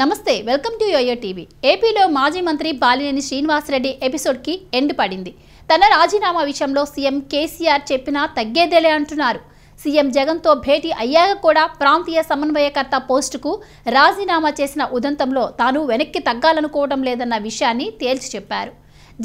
నమస్తే welcome to yo-yo TV ఏపీలో మాజీ మంత్రి బాలినేని శ్రీనివాసరెడ్డి ఎపిసోడ్కి ఎండ్ పడింది తన రాజీనామా విషయంలో సీఎం కేసీఆర్ చెప్పినా తగ్గేదేలే అంటున్నారు సీఎం జగన్తో భేటీ అయ్యాక కూడా ప్రాంతీయ సమన్వయకర్త పోస్టుకు రాజీనామా చేసిన ఉదంతంలో తాను వెనక్కి తగ్గాలనుకోవడం లేదన్న విషయాన్ని తేల్చి చెప్పారు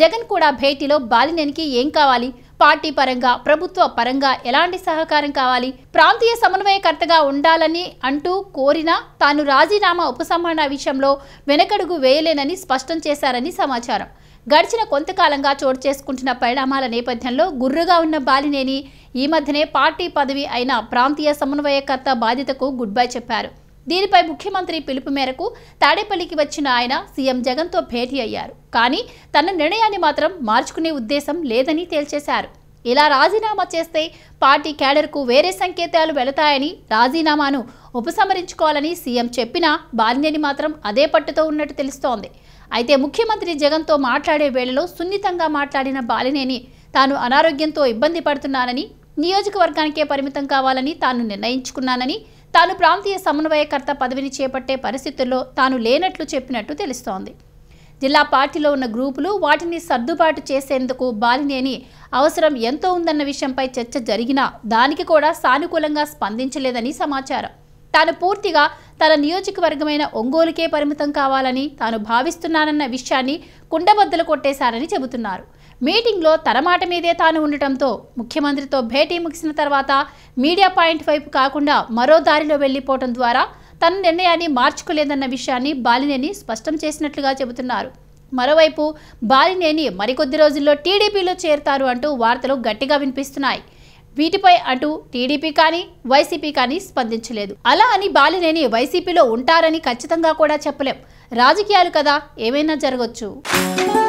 జగన్ కూడా భేటీలో బాలినేనికి ఏం కావాలి పార్టీ పరంగా ప్రభుత్వ పరంగా ఎలాంటి సహకారం కావాలి ప్రాంతీయ సమన్వయకర్తగా ఉండాలని అంటూ కోరినా తాను రాజీనామా ఉపసంహరణ విషయంలో వెనకడుగు వేయలేనని స్పష్టం చేశారని సమాచారం గడిచిన కొంతకాలంగా చోటు చేసుకుంటున్న పరిణామాల నేపథ్యంలో గుర్రుగా ఉన్న బాలినేని ఈ మధ్యనే పార్టీ పదవి అయిన ప్రాంతీయ సమన్వయకర్త బాధ్యతకు గుడ్ బై చెప్పారు దీనిపై ముఖ్యమంత్రి పిలుపు మేరకు తాడేపల్లికి వచ్చిన ఆయన సీఎం జగన్తో భేటీ అయ్యారు కానీ తన నిర్ణయాన్ని మాత్రం మార్చుకునే ఉద్దేశం లేదని తేల్చేశారు ఇలా రాజీనామా చేస్తే పార్టీ క్యాడర్కు వేరే సంకేతాలు వెళతాయని రాజీనామాను ఉపసంహరించుకోవాలని సీఎం చెప్పినా బాల్యని మాత్రం అదే పట్టుతో ఉన్నట్టు తెలుస్తోంది అయితే ముఖ్యమంత్రి జగన్తో మాట్లాడే వేళలో సున్నితంగా మాట్లాడిన బాలినేని తాను అనారోగ్యంతో ఇబ్బంది పడుతున్నానని నియోజకవర్గానికే పరిమితం కావాలని తాను నిర్ణయించుకున్నానని తాను ప్రాంతీయ సమన్వయకర్త పదవిని చేపట్టే పరిస్థితుల్లో తాను లేనట్లు చెప్పినట్టు తెలుస్తోంది జిల్లా పార్టీలో ఉన్న గ్రూపులు వాటిని సర్దుబాటు చేసేందుకు బాలినేని అవసరం ఎంతో ఉందన్న విషయంపై చర్చ జరిగినా దానికి కూడా సానుకూలంగా స్పందించలేదని సమాచారం తాను పూర్తిగా తన నియోజకవర్గమైన ఒంగోలుకే పరిమితం కావాలని తాను భావిస్తున్నానన్న విషయాన్ని కుండబద్దలు కొట్టేశారని చెబుతున్నారు మీటింగ్లో తరమాట మీదే తాను ఉండటంతో ముఖ్యమంత్రితో భేటీ ముగిసిన తర్వాత మీడియా పాయింట్ వైపు కాకుండా మరో దారిలో వెళ్ళిపోవడం ద్వారా తన నిర్ణయాన్ని మార్చుకోలేదన్న విషయాన్ని బాలినేని స్పష్టం చేసినట్లుగా చెబుతున్నారు మరోవైపు బాలినేని మరికొద్ది రోజుల్లో టీడీపీలో చేరుతారు అంటూ వార్తలు గట్టిగా వినిపిస్తున్నాయి వీటిపై అటు టీడీపీ కానీ వైసీపీ కానీ స్పందించలేదు అలా అని బాలినేని వైసీపీలో ఉంటారని ఖచ్చితంగా కూడా చెప్పలేం రాజకీయాలు కదా ఏమైనా జరగచ్చు